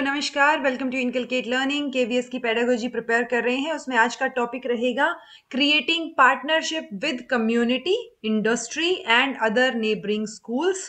Hello नमस्कार welcome to inculcate learning KVS की pedagogy prepare कर रहे हैं उसमें आज का टॉपिक रहेगा creating partnership with community industry and other neighbouring schools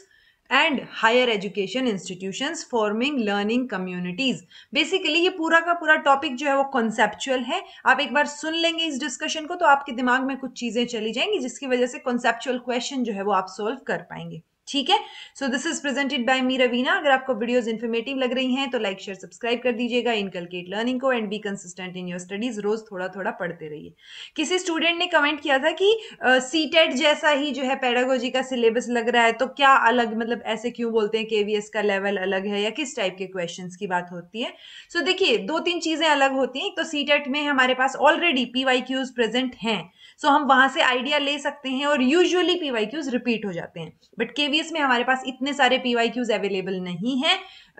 and higher education institution forming learning communities basically ये पूरा का पूरा टॉपिक जो है वो कॉन्सेप्चुअल है आप एक बार सुन लेंगे इस डिस्कशन को तो आपके दिमाग में कुछ चीजें चली जाएंगी जिसकी वजह से कॉन्सेप्चुअल क्वेश्चन जो है वो आप सोल्व कर पाएंगे ठीक है so this is presented by me Raveena अगर आपको वीडियोस इन्फॉर्मेटिव लग रही हैं तो लाइक शेयर सब्सक्राइब कर दीजिएगा इनकलकेट लर्निंग को and be consistent in your studies रोज थोड़ा थोड़ा पढ़ते रहिए किसी स्टूडेंट ने कमेंट किया था कि सी uh, e जैसा ही जो है पैडागोजी का सिलेबस लग रहा है तो क्या अलग मतलब ऐसे क्यों बोलते हैं केवीएस का लेवल अलग है या किस टाइप के क्वेश्चन की बात होती है सो so, देखिए दो तीन चीजें अलग होती हैं तो सी e में हमारे पास ऑलरेडी पी प्रेजेंट हैं सो so, हम वहां से आइडिया ले सकते हैं और यूजली पी रिपीट हो जाते हैं बट केवी केस में हमारे पास इतने सारे पी वाई क्यूज अवेलेबल नहीं है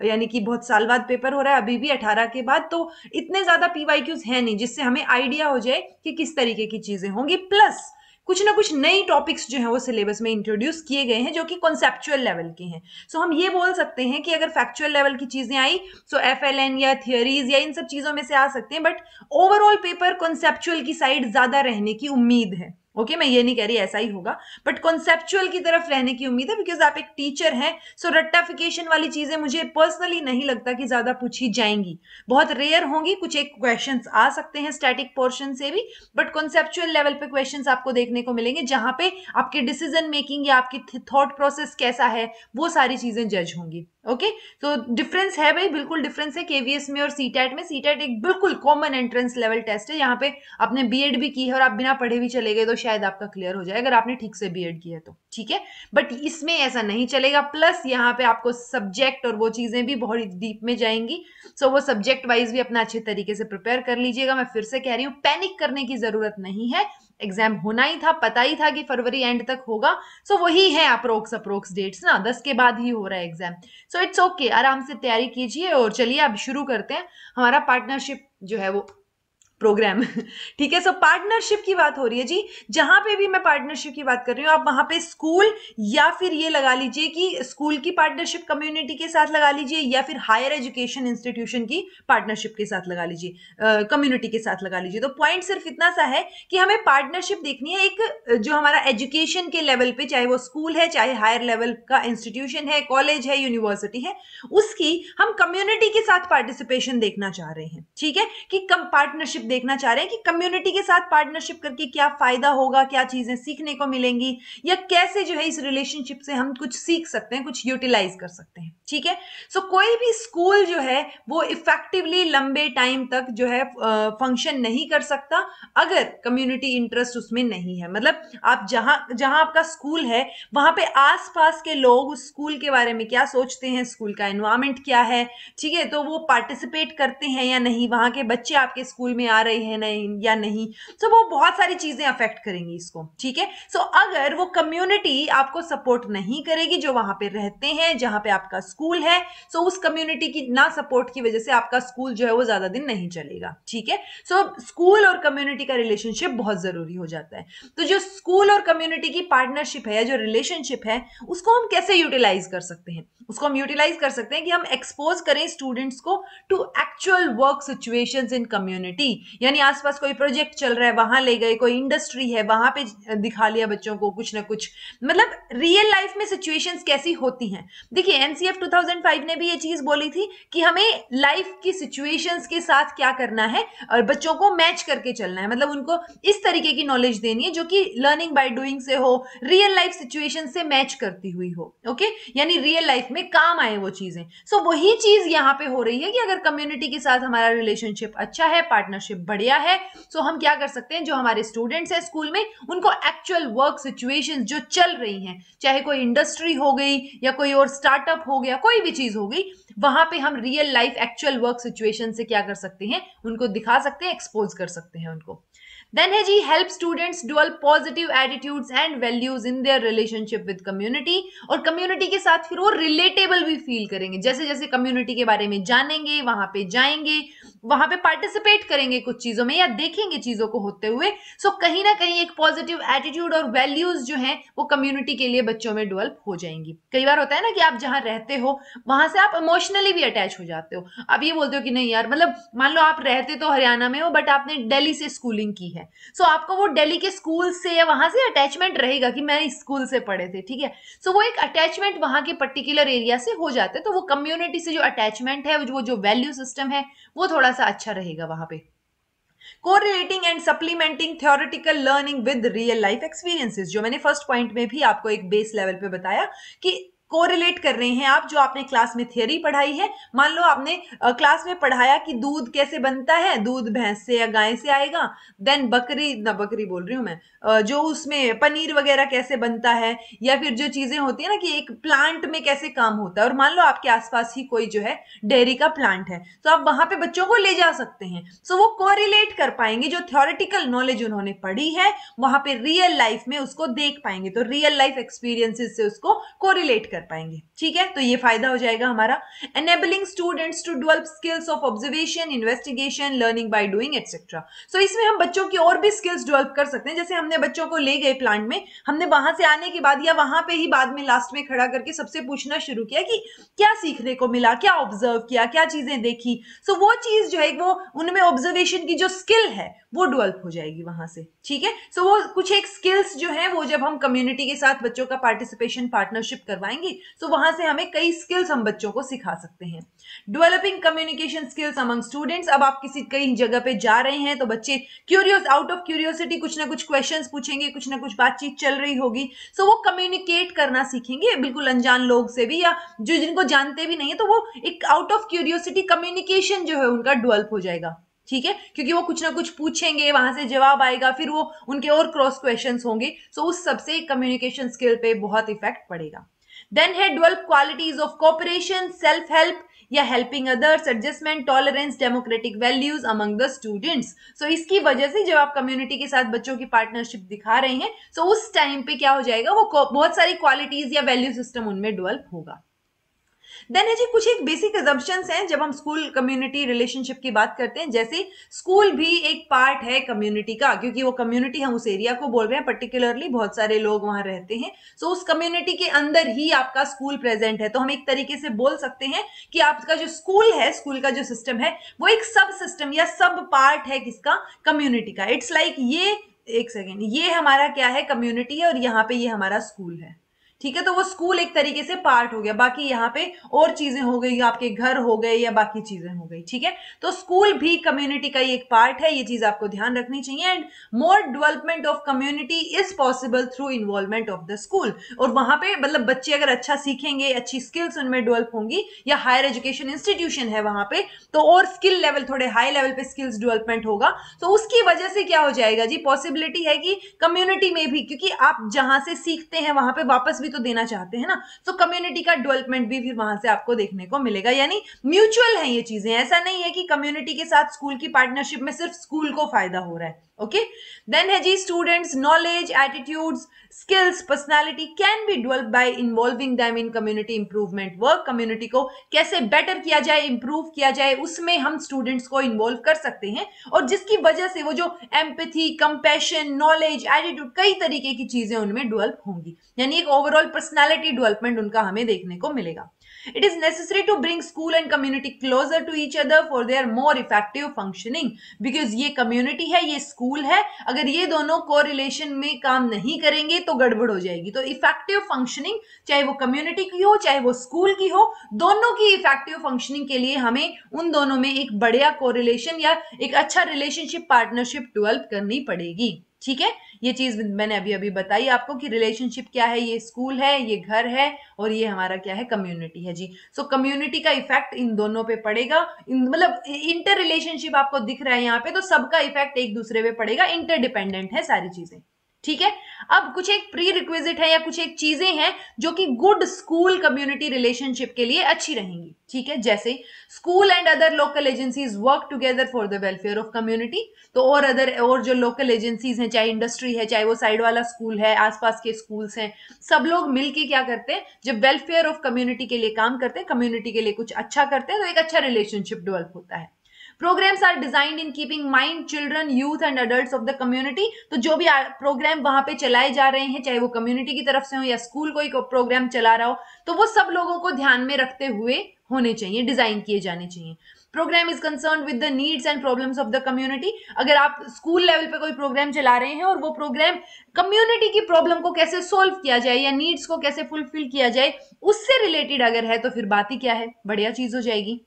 यानी कि बहुत साल बाद पेपर हो रहा है अभी भी अठारह के बाद तो इतने ज़्यादा पी वाई क्यूज हैं नहीं जिससे हमें आइडिया हो जाए कि किस तरीके की चीज़ें होंगी प्लस कुछ ना कुछ नई टॉपिक्स जो है वो सिलेबस में इंट्रोड्यूस किए गए हैं जो कि कॉन्सेप्चुअल लेवल के हैं सो so, हम ये बोल सकते हैं कि अगर फैक्चुअल लेवल की चीज़ें I so F L N या थियोरीज या इन सब चीज़ों में से आ सकते हैं बट ओवरऑल पेपर कॉन्सेप्चुअल की साइड ज़्यादा रहने की उम्मीद है ओके okay, मैं ये नहीं कह रही ऐसा ही होगा बट कॉन्सेप्चुअल की तरफ रहने की उम्मीद है बिकॉज आप एक टीचर हैं सो रट्टाफिकेशन वाली चीजें मुझे पर्सनली नहीं लगता कि ज्यादा पूछी जाएंगी बहुत रेयर होंगी कुछ एक क्वेश्चन आ सकते हैं स्टैटिक पोर्शन से भी बट कॉन्सेप्चुअल लेवल पे क्वेश्चन आपको देखने को मिलेंगे जहां पे आपके डिसीजन मेकिंग या आपकी थॉट प्रोसेस कैसा है वो सारी चीजें जज होंगी ओके तो डिफरेंस है भाई बिल्कुल डिफरेंस है केवीएस में और सीटेट में सीटेट एक बिल्कुल कॉमन एंट्रेंस लेवल टेस्ट है यहाँ पे आपने बीएड भी की है और आप बिना पढ़े भी चले गए तो शायद आपका क्लियर हो जाए अगर आपने ठीक से बीएड किया तो ठीक है बट इसमें ऐसा नहीं चलेगा प्लस यहाँ पे आपको सब्जेक्ट और वो चीज़ें भी बहुत डीप में जाएंगी सो वो सब्जेक्ट वाइज भी अपना अच्छे तरीके से प्रिपेयर कर लीजिएगा मैं फिर से कह रही हूँ पैनिक करने की ज़रूरत नहीं है एग्जाम होना ही था पता ही था कि फरवरी एंड तक होगा सो so वही है अप्रोक्स अप्रोक्स डेट्स ना दस के बाद ही हो रहा है एग्जाम सो इट्स ओके आराम से तैयारी कीजिए और चलिए अब शुरू करते हैं हमारा पार्टनरशिप जो है वो प्रोग्राम ठीक है सो पार्टनरशिप की बात हो रही है जी जहां पे भी मैं पार्टनरशिप की बात कर रही हूँ आप वहां पे स्कूल या फिर ये लगा लीजिए कि स्कूल की पार्टनरशिप कम्युनिटी के साथ लगा लीजिए या फिर हायर एजुकेशन इंस्टीट्यूशन की पार्टनरशिप के साथ लगा लीजिए कम्युनिटी के साथ लगा लीजिए तो पॉइंट सिर्फ इतना सा है कि हमें पार्टनरशिप देखनी है एक जो हमारा एजुकेशन के लेवल पे चाहे वो स्कूल है चाहे हायर लेवल का इंस्टीट्यूशन है कॉलेज है यूनिवर्सिटी है उसकी हम कम्युनिटी के साथ पार्टिसिपेशन देखना चाह रहे हैं ठीक है कि कम पार्टनरशिप देखना चाह रहे हैं कि कम्युनिटी के साथ पार्टनरशिप करके क्या फायदा होगा क्या चीजें सीखने को मिलेंगी या कैसे जो है इस रिलेशनशिप से हम कुछ सीख सकते हैं कुछ यूटिलाइज कर सकते हैं ठीक है सो so, कोई भी स्कूल जो है वो इफेक्टिवली लंबे टाइम तक जो है फंक्शन नहीं कर सकता अगर कम्युनिटी इंटरेस्ट उसमें नहीं है मतलब आप जहां जहां आपका स्कूल है वहां पे आसपास के लोग उस स्कूल के बारे में क्या सोचते हैं स्कूल का एनवायरमेंट क्या है ठीक है तो वो पार्टिसिपेट करते हैं या नहीं वहां के बच्चे आपके स्कूल में आ रहे हैं नहीं या नहीं सो so, वो बहुत सारी चीज़ें अफेक्ट करेंगी इसको ठीक है सो अगर वो कम्युनिटी आपको सपोर्ट नहीं करेगी जो वहां पे रहते हैं जहां पे आपका स्कूल स्कूल है सो so उस कम्युनिटी की ना सपोर्ट की वजह से आपका स्कूल जो है वो ज्यादा दिन नहीं चलेगा ठीक है सो स्कूल और कम्युनिटी का रिलेशनशिप बहुत जरूरी हो जाता है तो जो स्कूल और कम्युनिटी की पार्टनरशिप है जो रिलेशनशिप है उसको हम कैसे यूटिलाइज कर सकते हैं उसको हम यूटिलाइज कर सकते हैं कि हम एक्सपोज करें स्टूडेंट्स को to actual work situation in community यानी आसपास कोई प्रोजेक्ट चल रहा है वहां ले गए कोई इंडस्ट्री है वहां पे दिखा लिया बच्चों को कुछ ना कुछ मतलब रियल लाइफ में सिचुएशंस कैसी होती हैं देखिए एनसीएफ 2005 ने भी ये चीज बोली थी कि हमें लाइफ की सिचुएशंस के साथ क्या करना है और बच्चों को मैच करके चलना है मतलब उनको इस तरीके की नॉलेज देनी है जो कि लर्निंग बाय डूइंग से हो रियल लाइफ सिचुएशन से मैच करती हुई हो ओके यानी रियल लाइफ में काम आए वो चीजें सो so, वही चीज यहाँ पे हो रही है कि अगर कम्युनिटी के साथ हमारा रिलेशनशिप अच्छा है पार्टनरशिप बढ़िया है सो so हम क्या कर सकते हैं जो हमारे स्टूडेंट्स हैं स्कूल में उनको एक्चुअल वर्क सिचुएशन जो चल रही हैं चाहे कोई इंडस्ट्री हो गई या कोई और स्टार्टअप हो गया या कोई भी चीज हो गई वहां पे हम real life actual work situation से क्या कर सकते हैं उनको दिखा सकते हैं एक्सपोज कर सकते हैं उनको देन है जी help students dual positive attitudes and values in their relationship with community और कम्युनिटी के साथ फिर वो रिलेटेबल भी फील करेंगे जैसे जैसे कम्युनिटी के बारे में जानेंगे वहां पे जाएंगे वहां पे पार्टिसिपेट करेंगे कुछ चीजों में या देखेंगे चीजों को होते हुए सो so, कहीं ना कहीं एक पॉजिटिव एटीट्यूड और वैल्यूज जो है वो कम्युनिटी के लिए बच्चों में डेवलप हो जाएंगी कई बार होता है ना कि आप जहां रहते हो वहां से आप इमोशनली भी अटैच हो जाते हो अब ये बोलते हो कि नहीं यार मतलब मान लो आप रहते तो हरियाणा में हो बट आपने डेली से स्कूलिंग की है है सो so, आपको वो दिल्ली के स्कूल से या वहां से अटैचमेंट रहेगा कि मैं इस स्कूल से पढ़े थे ठीक है सो so, वो एक अटैचमेंट वहां के पर्टिकुलर एरिया से हो जाते है तो वो कम्युनिटी से जो अटैचमेंट है वो जो वैल्यू सिस्टम है वो थोड़ा सा अच्छा रहेगा वहां पे correlating and supplementing theoretical learning with real life experiences जो मैंने फर्स्ट पॉइंट में भी आपको एक बेस लेवल पे बताया कि कोरिलेट कर रहे हैं आप जो आपने क्लास में थियोरी पढ़ाई है मान लो आपने क्लास में पढ़ाया कि दूध कैसे बनता है दूध भैंस से या गाय से आएगा देन बकरी ना बकरी बोल रही हूँ मैं जो उसमें पनीर वगैरह कैसे बनता है या फिर जो चीज़ें होती है ना कि एक प्लांट में कैसे काम होता है और मान लो आपके आसपास ही कोई जो है डेयरी का प्लांट है तो आप वहां पे बच्चों को ले जा सकते हैं सो वो कोरिलेट कर पाएंगे जो थियोरिटिकल नॉलेज उन्होंने पढ़ी है वहां पे रियल लाइफ में उसको देख पाएंगे तो रियल लाइफ एक्सपीरियंसेस से उसको कोरिलेट कर कर पाएंगे ठीक है तो ये फायदा हो जाएगा हमारा enabling students to develop skills of observation investigation learning by doing etcetera so इसमें हम बच्चों की और भी स्किल्स डेवलप कर सकते हैं जैसे हमने बच्चों को ले गए प्लांट में हमने वहां से आने के बाद या वहां पे ही बाद में लास्ट में खड़ा करके सबसे पूछना शुरू किया कि क्या सीखने को मिला क्या ऑब्जर्व किया क्या चीजें देखी सो so, वो चीज जो है वो उनमें ऑब्जर्वेशन की जो स्किल है वो डेवलप हो जाएगी वहां से ठीक है सो वो कुछ एक स्किल्स जो है वो जब हम कम्युनिटी के साथ बच्चों का पार्टिसिपेशन पार्टनरशिप करवाएंगे सो तो वहां से हमें कई स्किल्स हम बच्चों को सिखा सकते हैं developing communication skills among students अब आप किसी कई जगह पे जा रहे हैं तो बच्चे क्यूरियस आउट ऑफ क्यूरियोसिटी कुछ ना कुछ क्वेश्चन पूछेंगे कुछ ना कुछ बातचीत चल रही होगी सो वो कम्युनिकेट करना सीखेंगे बिल्कुल अनजान लोग से भी या जो जिनको जानते भी नहीं है तो वो एक आउट ऑफ क्यूरियोसिटी कम्युनिकेशन जो है उनका डेवलप हो जाएगा ठीक है क्योंकि वो कुछ ना कुछ पूछेंगे वहां से जवाब आएगा फिर वो उनके और क्रॉस क्वेश्चन होंगे सो उस सबसे कम्युनिकेशन स्किल पे बहुत इफेक्ट पड़ेगा देन है develop qualities of cooperation self help या helping others adjustment tolerance democratic values among the students so इसकी वजह से जब आप कम्युनिटी के साथ बच्चों की पार्टनरशिप दिखा रहे हैं सो so उस टाइम पे क्या हो जाएगा वो बहुत सारी क्वालिटीज या वैल्यू सिस्टम उनमें डेवलप होगा देन है जी कुछ एक बेसिक एजम्पन्स हैं जब हम स्कूल कम्युनिटी रिलेशनशिप की बात करते हैं जैसे स्कूल भी एक पार्ट है कम्युनिटी का क्योंकि वो कम्युनिटी हम उस एरिया को बोल रहे हैं पर्टिकुलरली बहुत सारे लोग वहां रहते हैं सो so, उस कम्युनिटी के अंदर ही आपका स्कूल प्रेजेंट है तो हम एक तरीके से बोल सकते हैं कि आपका जो स्कूल है स्कूल का जो सिस्टम है वो एक सब सिस्टम या सब पार्ट है किसका कम्युनिटी का इट्स लाइक like ये एक सेकेंड ये हमारा क्या है कम्युनिटी है और यहाँ पे ये हमारा स्कूल है ठीक है तो वो स्कूल एक तरीके से पार्ट हो गया बाकी यहाँ पे और चीजें हो गई आपके घर हो गए या बाकी चीजें हो गई ठीक है तो स्कूल भी कम्युनिटी का ही एक पार्ट है ये चीज आपको ध्यान रखनी चाहिए and more development of community is possible through involvement of the school और वहां पे मतलब बच्चे अगर अच्छा सीखेंगे अच्छी स्किल्स उनमें डेवलप होंगी या हायर एजुकेशन इंस्टीट्यूशन है वहां पे तो और स्किल लेवल थोड़े हाई लेवल पे स्किल्स डेवलपमेंट होगा तो उसकी वजह से क्या हो जाएगा जी पॉसिबिलिटी है कि कम्युनिटी में भी क्योंकि आप जहां से सीखते हैं वहां पे वापस भी तो देना चाहते हैं ना तो कम्युनिटी का डेवलपमेंट भी फिर वहां से आपको देखने को मिलेगा यानी म्यूचुअल है ये चीजें ऐसा नहीं है कि कम्युनिटी के साथ स्कूल की पार्टनरशिप में सिर्फ स्कूल को फायदा हो रहा है ओके देन है जी students knowledge attitudes skills personality can be develop by involving them in community improvement work community को कैसे बेटर किया जाए इंप्रूव किया जाए उसमें हम स्टूडेंट्स को इन्वॉल्व कर सकते हैं और जिसकी वजह से वो जो एम्पथी कंपेशन नॉलेज एटीट्यूड कई तरीके की चीजें उनमें डेवलप होंगी यानी एक ओवरऑल पर्सनैलिटी डेवलपमेंट उनका हमें देखने को मिलेगा It is necessary to bring school and community closer to each other for their more effective functioning. Because ये community है ये school है अगर ये दोनों correlation में काम नहीं करेंगे तो गड़बड़ हो जाएगी तो effective functioning चाहे वो community की हो चाहे वो school की हो दोनों की effective functioning के लिए हमें उन दोनों में एक बढ़िया correlation या एक अच्छा relationship partnership डेवलप करनी पड़ेगी ठीक है ये चीज मैंने अभी अभी बताई आपको कि रिलेशनशिप क्या है ये स्कूल है ये घर है और ये हमारा क्या है कम्युनिटी है जी सो so, कम्युनिटी का इफेक्ट इन दोनों पे पड़ेगा मतलब इंटर रिलेशनशिप आपको दिख रहा है यहाँ पे तो सबका इफेक्ट एक दूसरे पे पड़ेगा इंटरडिपेंडेंट है सारी चीजें ठीक है अब कुछ एक प्री रिक्विजिट है या कुछ एक चीजें हैं जो कि गुड स्कूल कम्युनिटी रिलेशनशिप के लिए अच्छी रहेंगी ठीक है जैसे school and other local agencies work together for the welfare of community तो और अदर और जो लोकल एजेंसीज हैं चाहे इंडस्ट्री है चाहे वो साइड वाला स्कूल है आसपास के स्कूल्स हैं सब लोग मिलके क्या करते हैं जब वेलफेयर ऑफ कम्युनिटी के लिए काम करते हैं कम्युनिटी के लिए कुछ अच्छा करते हैं तो एक अच्छा रिलेशनशिप डेवलप होता है programmes are designed in keeping mind children youth and adult of the community तो जो भी प्रोग्राम वहां पे चलाए जा रहे हैं चाहे वो कम्युनिटी की तरफ से हो या स्कूल कोई प्रोग्राम चला रहा हो तो वो सब लोगों को ध्यान में रखते हुए होने चाहिए डिजाइन किए जाने चाहिए programme is concern with the needs and problems of the community अगर आप स्कूल लेवल पे कोई प्रोग्राम चला रहे हैं और वो प्रोग्राम कम्युनिटी की प्रॉब्लम को कैसे सोल्व किया जाए या नीड्स को कैसे फुलफिल किया जाए उससे रिलेटेड अगर है तो फिर बात ही क्या है बढ़िया चीज हो जाएगी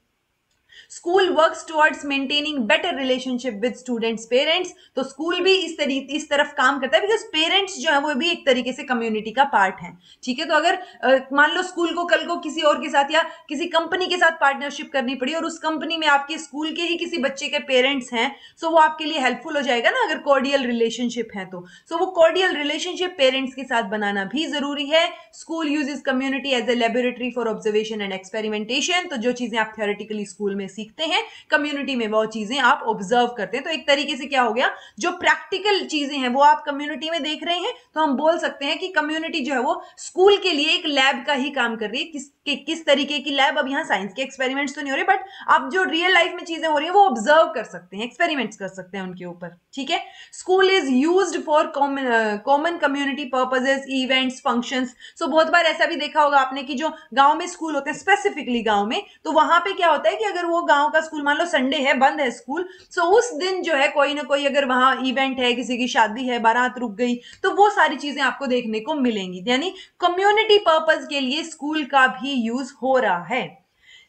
school work towards maintaining better relationship with students parents तो स्कूल भी इस तरीके इस तरफ काम करता है बिकॉज पेरेंट्स जो है वो भी एक तरीके से कम्युनिटी का पार्ट है ठीक है तो अगर uh, मान लो स्कूल को कल को किसी और के साथ या किसी कंपनी के साथ पार्टनरशिप करनी पड़ी और उस कंपनी में आपके स्कूल के ही किसी बच्चे के पेरेंट्स हैं सो वो आपके लिए हेल्पफुल हो जाएगा ना अगर कॉर्डियल रिलेशनशिप है तो सो वो कॉर्डियल रिलेशनशिप पेरेंट्स के साथ बनाना भी जरूरी है school use community as a laboratory for observation and experimentation तो जो चीजें आप थियोरेटिकली स्कूल में में सीखते हैं कम्युनिटी में वो चीजें आप ऑब्जर्व करते हैं तो एक तरीके से क्या हो गया जो प्रैक्टिकल चीजें हैं वो आप कम्युनिटी में देख रहे हैं तो हम बोल सकते हैं कि कम्युनिटी जो है वो स्कूल के लिए एक लैब का ही काम कर रही है किस कि, किस तरीके की लैब अब यहाँ साइंस के एक्सपेरिमेंट्स तो नहीं हो रहे बट आप जो रियल लाइफ में चीजें हो रही है वो ऑब्जर्व कर सकते हैं एक्सपेरिमेंट्स कर सकते हैं उनके ऊपर ठीक है school is use for common community purposes events function so बहुत बार ऐसा भी देखा होगा आपने कि जो गाँव में स्कूल होते हैं स्पेसिफिकली गाँव में तो वहां पर क्या होता है कि अगर अगर वो गांव का स्कूल मान लो संडे है बंद है स्कूल सो उस दिन जो है कोई ना कोई अगर वहां इवेंट है किसी की शादी है बारात रुक गई तो वो सारी चीजें आपको देखने को मिलेंगी यानी कम्युनिटी पर्पज के लिए स्कूल का भी यूज हो रहा है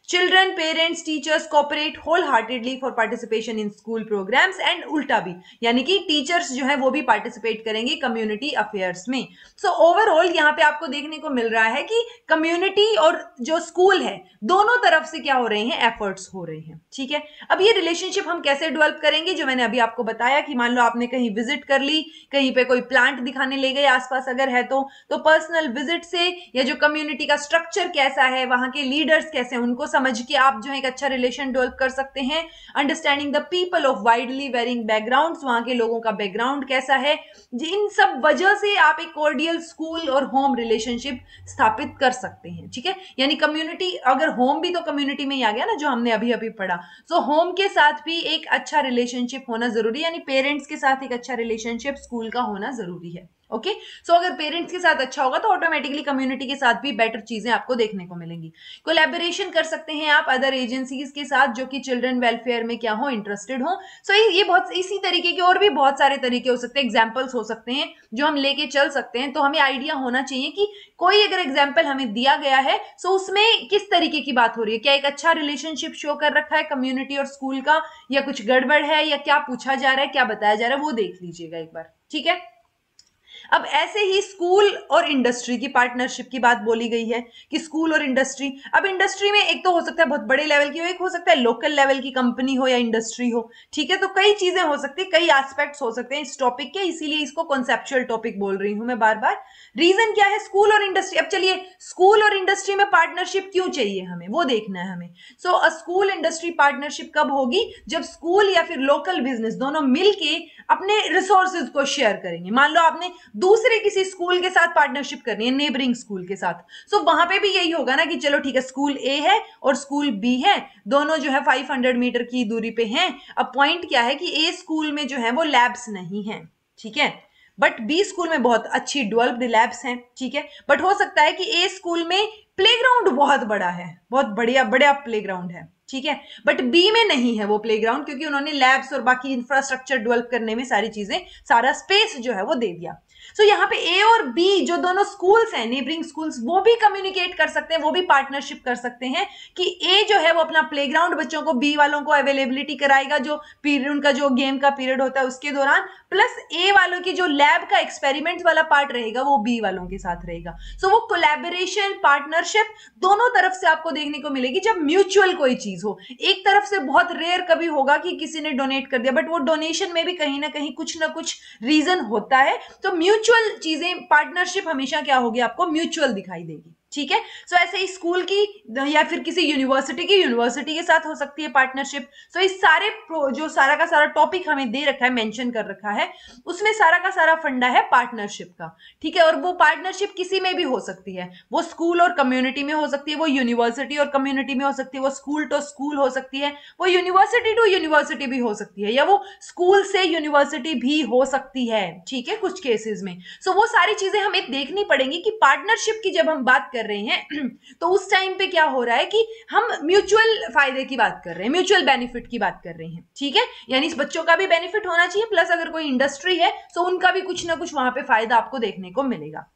children parents teachers cooperate whole heartedly for participation in school programmes and उल्टा भी यानी कि टीचर्स जो है वो भी पार्टिसिपेट करेंगे कम्युनिटी अफेयर्स में सो so, ओवरऑल यहाँ पे आपको देखने को मिल रहा है कि कम्युनिटी और जो स्कूल है दोनों तरफ से क्या हो रहे हैं एफर्ट्स हो रहे हैं ठीक है अब ये रिलेशनशिप हम कैसे डेवलप करेंगे जो मैंने अभी आपको बताया कि मान लो आपने कहीं विजिट कर ली कहीं पे कोई प्लांट दिखाने ले गए आसपास अगर है तो, पर्सनल तो विजिट से या जो कम्युनिटी का स्ट्रक्चर कैसा है वहां के लीडर्स कैसे उनको समझ के आप जो है एक अच्छा रिलेशन डेवलप कर सकते हैं understanding the people of widely varying background वहां के लोगों का बैकग्राउंड कैसा है इन सब वजह से आप एक कॉर्डियल स्कूल और होम रिलेशनशिप स्थापित कर सकते हैं ठीक है यानी कम्युनिटी अगर होम भी तो कम्युनिटी में ही आ गया ना जो हमने अभी अभी पढ़ा सो so, होम के साथ भी एक अच्छा रिलेशनशिप होना जरूरी है यानी पेरेंट्स के साथ एक अच्छा रिलेशनशिप स्कूल का होना जरूरी है ओके okay? सो so, अगर पेरेंट्स के साथ अच्छा होगा तो ऑटोमेटिकली कम्युनिटी के साथ भी बेटर चीजें आपको देखने को मिलेंगी कोलेबोरेशन कर सकते हैं आप अदर एजेंसीज के साथ जो कि चिल्ड्रन वेलफेयर में क्या हो इंटरेस्टेड हो सो so, ये बहुत इसी तरीके के और भी बहुत सारे तरीके हो सकते हैं एग्जाम्पल्स हो सकते हैं जो हम लेके चल सकते हैं तो हमें आइडिया होना चाहिए कि कोई अगर एग्जाम्पल हमें दिया गया है सो so उसमें किस तरीके की बात हो रही है क्या एक अच्छा रिलेशनशिप शो कर रखा है कम्युनिटी और स्कूल का या कुछ गड़बड़ है या क्या पूछा जा रहा है क्या बताया जा रहा है वो देख लीजिएगा एक बार ठीक है अब ऐसे ही स्कूल और इंडस्ट्री की पार्टनरशिप की बात बोली गई है कि स्कूल और इंडस्ट्री अब इंडस्ट्री में एक तो हो सकता है बहुत बड़े लेवल की हो एक हो सकता है लोकल लेवल की कंपनी हो या इंडस्ट्री हो ठीक है तो कई चीजें हो सकती है कई एस्पेक्ट्स हो सकते हैं इस टॉपिक के इसीलिए इसको कॉन्सेप्चुअल टॉपिक बोल रही हूं मैं बार बार रीजन क्या है स्कूल और इंडस्ट्री अब चलिए स्कूल और इंडस्ट्री में पार्टनरशिप क्यों चाहिए हमें वो देखना है हमें so uh school industry partnership कब होगी जब स्कूल या फिर लोकल बिजनेस दोनों मिलके अपने रिसोर्सेज को शेयर करेंगे मान लो आपने दूसरे किसी स्कूल के साथ पार्टनरशिप करनी है नेबरिंग स्कूल के साथ सो so, वहां पे भी यही होगा ना कि चलो ठीक है स्कूल ए है और स्कूल बी है दोनों जो है 500 मीटर की दूरी पे हैं अब पॉइंट क्या है कि ए स्कूल में जो है वो लैब्स नहीं है ठीक है बट बी स्कूल में बहुत अच्छी डेवलप्ड लैब्स हैं ठीक है बट हो सकता है कि ए स्कूल में प्ले बहुत बड़ा है बहुत बढ़िया बड़ा प्ले है ठीक है बट बी में नहीं है वो प्ले क्योंकि उन्होंने लैब्स और बाकी इंफ्रास्ट्रक्चर डेवलप करने में सारी चीजें सारा स्पेस जो है वो दे दिया सो so, यहाँ पे ए और बी जो दोनों स्कूल्स हैं नेबरिंग स्कूल्स वो भी कम्युनिकेट कर सकते हैं वो भी पार्टनरशिप कर सकते हैं कि ए जो है वो अपना प्लेग्राउंड बच्चों को बी वालों को अवेलेबिलिटी कराएगा जो पीरियड उनका जो गेम का पीरियड होता है उसके दौरान प्लस ए वालों की जो लैब का एक्सपेरिमेंट वाला पार्ट रहेगा वो बी वालों के साथ रहेगा सो so, वो कोलेबोरेशन पार्टनरशिप दोनों तरफ से आपको देखने को मिलेगी जब म्यूचुअल कोई चीज हो एक तरफ से बहुत रेयर कभी होगा कि किसी ने डोनेट कर दिया बट वो डोनेशन में भी कहीं ना कहीं कुछ ना कुछ रीजन होता है तो so, म्यूचुअल चीजें पार्टनरशिप हमेशा क्या होगी आपको म्यूचुअल दिखाई देगी ठीक है सो so, ऐसे ही स्कूल की या फिर किसी यूनिवर्सिटी की यूनिवर्सिटी के साथ हो सकती है पार्टनरशिप सो so, इस सारे जो सारा का सारा टॉपिक हमें दे रखा है मेंशन कर रखा है उसमें सारा का सारा फंडा है पार्टनरशिप का ठीक है और वो पार्टनरशिप किसी में भी हो सकती है वो स्कूल और कम्युनिटी में हो सकती है वो यूनिवर्सिटी और कम्युनिटी में हो सकती है वो स्कूल टू स्कूल हो सकती है वो यूनिवर्सिटी टू यूनिवर्सिटी भी हो सकती है या वो स्कूल से यूनिवर्सिटी भी हो सकती है ठीक है कुछ केसेस केसेस में सो so, वो सारी चीजें हमें देखनी पड़ेंगी कि पार्टनरशिप की जब हम बात कर रहे हैं तो उस टाइम पे क्या हो रहा है कि हम म्यूचुअल फायदे की बात कर रहे हैं म्यूचुअल बेनिफिट की बात कर रहे हैं ठीक है यानी बच्चों का भी बेनिफिट होना चाहिए प्लस अगर कोई इंडस्ट्री है तो उनका भी कुछ ना कुछ वहां पर फायदा आपको देखने को मिलेगा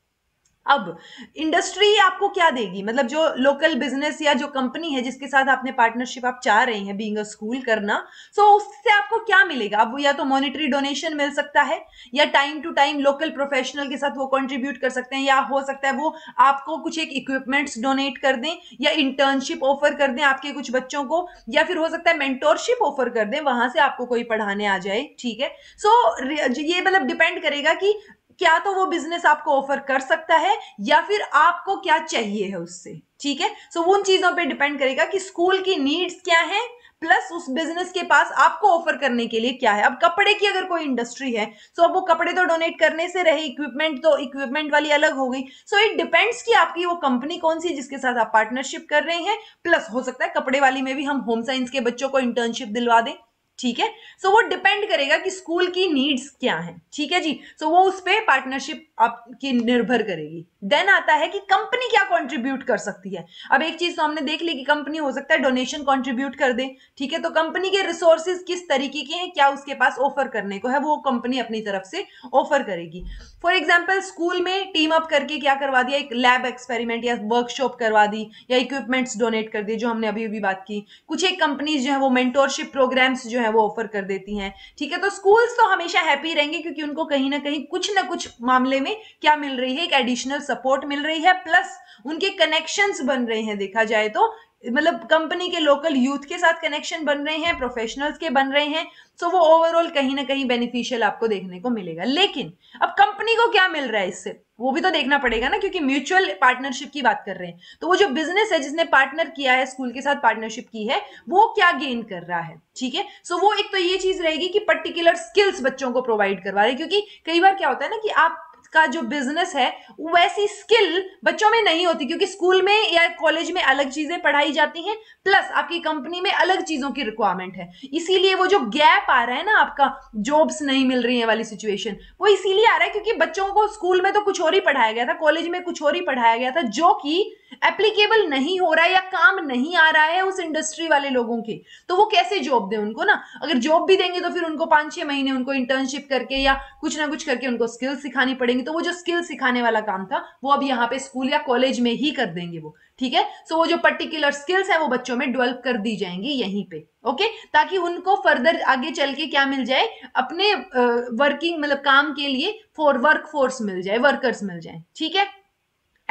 अब इंडस्ट्री आपको क्या देगी मतलब जो लोकल बिजनेस या जो कंपनी है जिसके साथ आपने पार्टनरशिप आप चाह रहे हैं बीइंग अ स्कूल करना सो so उससे आपको क्या मिलेगा आप या तो मॉनेटरी डोनेशन मिल सकता है या time to time local professional के साथ वो कंट्रीब्यूट कर सकते हैं या हो सकता है वो आपको कुछ एक इक्विपमेंट्स डोनेट कर दें या इंटर्नशिप ऑफर कर दें आपके कुछ बच्चों को या फिर हो सकता है मेंटोरशिप ऑफर कर दें वहां से आपको कोई पढ़ाने आ जाए ठीक है सो so, ये मतलब डिपेंड करेगा कि क्या तो वो बिजनेस आपको ऑफर कर सकता है या फिर आपको क्या चाहिए है उससे ठीक है सो so, उन चीजों पे डिपेंड करेगा कि स्कूल की नीड्स क्या है प्लस उस बिजनेस के पास आपको ऑफर करने के लिए क्या है अब कपड़े की अगर कोई इंडस्ट्री है सो अब वो कपड़े तो डोनेट करने से रहे इक्विपमेंट तो इक्विपमेंट वाली अलग हो गई सो इट डिपेंड्स कि आपकी वो कंपनी कौन सी जिसके साथ आप पार्टनरशिप कर रहे हैं प्लस हो सकता है कपड़े वाली में भी हम होम साइंस के बच्चों को इंटर्नशिप दिलवा दें ठीक है सो so, वो डिपेंड करेगा कि स्कूल की नीड्स क्या हैं ठीक है जी सो so, वो उस पर पार्टनरशिप आपकी निर्भर करेगी देन आता है कि कंपनी क्या कंट्रीब्यूट कर सकती है अब एक चीज तो हमने देख ली कि कंपनी हो सकता है डोनेशन कंट्रीब्यूट कर दे ठीक है तो कंपनी के रिसोर्सेज किस तरीके के हैं क्या उसके पास ऑफर करने को है वो कंपनी अपनी तरफ से ऑफर करेगी फॉर एग्जाम्पल स्कूल में टीम अप करके क्या करवा दिया एक लैब एक्सपेरिमेंट या वर्कशॉप करवा दी या इक्विपमेंट्स डोनेट कर दिए जो हमने अभी अभी बात की कुछ एक कंपनीज जो है वो मेंटोरशिप प्रोग्राम्स जो है वो ऑफर कर देती हैं ठीक है तो स्कूल्स तो हमेशा हैप्पी रहेंगे क्योंकि उनको कहीं ना कहीं कुछ ना कुछ मामले में क्या मिल रही है एक एडिशनल सपोर्ट मिल रही है प्लस उनके कनेक्शंस बन रहे हैं देखा जाए तो मतलब कंपनी के लोकल यूथ के साथ कनेक्शन बन रहे हैं प्रोफेशनल्स के बन रहे हैं सो वो ओवरऑल कहीं ना कहीं बेनिफिशियल आपको देखने को मिलेगा लेकिन अब कंपनी को क्या मिल रहा है इससे वो भी तो देखना पड़ेगा ना क्योंकि म्यूचुअल पार्टनरशिप की बात कर रहे हैं तो वो जो बिजनेस है जिसने पार्टनर किया है स्कूल के साथ पार्टनरशिप की है वो क्या गेन कर रहा है ठीक है सो वो एक तो ये चीज रहेगी कि पर्टिकुलर स्किल्स बच्चों को प्रोवाइड करवा रहे क्योंकि कई बार क्या होता है ना कि आप का जो बिजनेस है वैसी स्किल बच्चों में नहीं होती क्योंकि स्कूल में या कॉलेज में अलग चीजें पढ़ाई जाती हैं प्लस आपकी कंपनी में अलग चीजों की रिक्वायरमेंट है इसीलिए वो जो गैप आ रहा है ना आपका जॉब्स नहीं मिल रही है वाली सिचुएशन वो इसीलिए आ रहा है क्योंकि बच्चों को स्कूल में तो कुछ और ही पढ़ाया गया था कॉलेज में कुछ और ही पढ़ाया गया था जो कि एप्लीकेबल नहीं हो रहा है या काम नहीं आ रहा है उस इंडस्ट्री वाले लोगों के तो वो कैसे जॉब दें उनको ना अगर जॉब भी देंगे तो फिर उनको पाँच छह महीने उनको इंटर्नशिप करके या कुछ ना कुछ करके उनको स्किल्स सिखानी पड़ेंगी तो वो जो स्किल सिखाने वाला काम था वो अब यहाँ पे स्कूल या कॉलेज में ही कर देंगे वो ठीक है सो वो जो पर्टिकुलर स्किल्स है वो बच्चों में डेवलप कर दी जाएंगी यहीं पे ओके ताकि उनको फर्दर आगे चल के क्या मिल जाए अपने वर्किंग मतलब काम के लिए फॉर वर्क फोर्स मिल जाए वर्कर्स मिल जाए ठीक है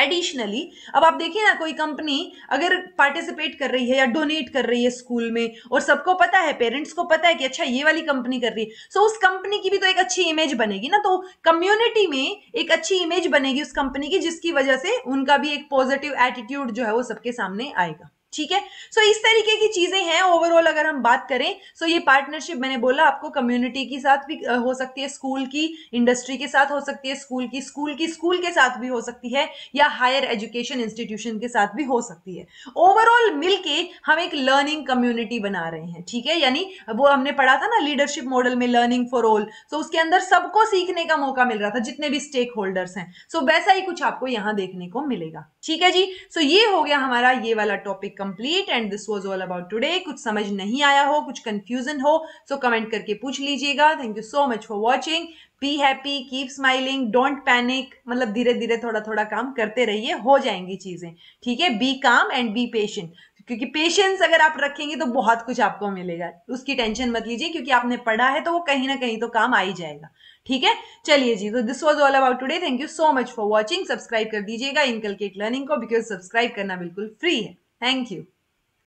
एडिशनली अब आप देखिए ना कोई कंपनी अगर पार्टिसिपेट कर रही है या डोनेट कर रही है स्कूल में और सबको पता है पेरेंट्स को पता है कि अच्छा ये वाली कंपनी कर रही है सो so, उस कंपनी की भी तो एक अच्छी इमेज बनेगी ना तो कम्युनिटी में एक अच्छी इमेज बनेगी उस कंपनी की जिसकी वजह से उनका भी एक पॉजिटिव एटीट्यूड जो है वो सबके सामने आएगा ठीक है सो इस तरीके की चीजें हैं ओवरऑल अगर हम बात करें सो ये पार्टनरशिप मैंने बोला आपको कम्युनिटी के साथ भी हो सकती है स्कूल की इंडस्ट्री के साथ हो सकती है स्कूल की स्कूल की स्कूल के साथ भी हो सकती है या हायर एजुकेशन इंस्टीट्यूशन के साथ भी हो सकती है ओवरऑल मिलके हम एक लर्निंग कम्युनिटी बना रहे हैं ठीक है यानी वो हमने पढ़ा था ना लीडरशिप मॉडल में लर्निंग फॉर ऑल सो उसके अंदर सबको सीखने का मौका मिल रहा था जितने भी स्टेक होल्डर्स हैं सो so, वैसा ही कुछ आपको यहाँ देखने को मिलेगा ठीक है जी सो so, ये हो गया हमारा ये वाला topic complete and this was all about today कुछ समझ नहीं आया हो कुछ कंफ्यूजन हो सो so कमेंट करके पूछ लीजिएगा thank you so much for watching be happy keep smiling don't panic मतलब धीरे धीरे थोड़ा थोड़ा काम करते रहिए हो जाएंगी चीज़ें ठीक है be calm and be patient क्योंकि पेशेंस अगर आप रखेंगे तो बहुत कुछ आपको मिलेगा उसकी टेंशन मत लीजिए क्योंकि आपने पढ़ा है तो वो कहीं ना कहीं तो काम आ ही जाएगा ठीक है चलिए जी तो this was all about today thank you so much for watching subscribe कर दीजिएगा इनकल के लर्निंग को बिकॉज सब्सक्राइब करना बिल्कुल फ्री है Thank you.